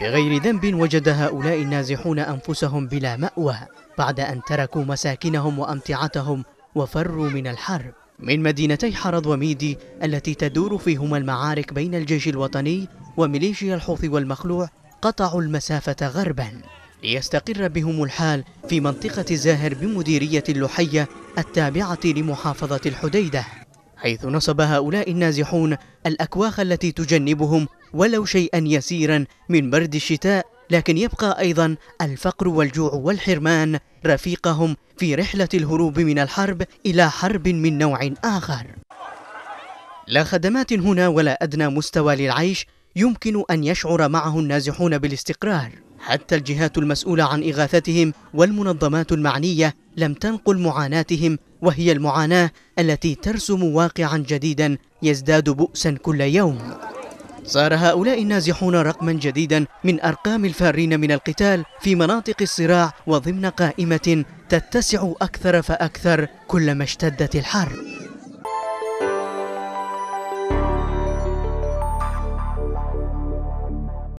بغير ذنب وجد هؤلاء النازحون أنفسهم بلا مأوى بعد أن تركوا مساكنهم وأمتعتهم وفروا من الحرب من مدينتي حرض وميدي التي تدور فيهما المعارك بين الجيش الوطني وميليشيا الحوث والمخلوع قطعوا المسافة غربا ليستقر بهم الحال في منطقة زاهر بمديرية اللحية التابعة لمحافظة الحديدة حيث نصب هؤلاء النازحون الأكواخ التي تجنبهم ولو شيئا يسيرا من برد الشتاء لكن يبقى أيضا الفقر والجوع والحرمان رفيقهم في رحلة الهروب من الحرب إلى حرب من نوع آخر لا خدمات هنا ولا أدنى مستوى للعيش يمكن أن يشعر معه النازحون بالاستقرار حتى الجهات المسؤولة عن إغاثتهم والمنظمات المعنية لم تنقل معاناتهم وهي المعاناة التي ترسم واقعا جديدا يزداد بؤسا كل يوم صار هؤلاء النازحون رقما جديدا من أرقام الفارين من القتال في مناطق الصراع وضمن قائمة تتسع أكثر فأكثر كلما اشتدت الحرب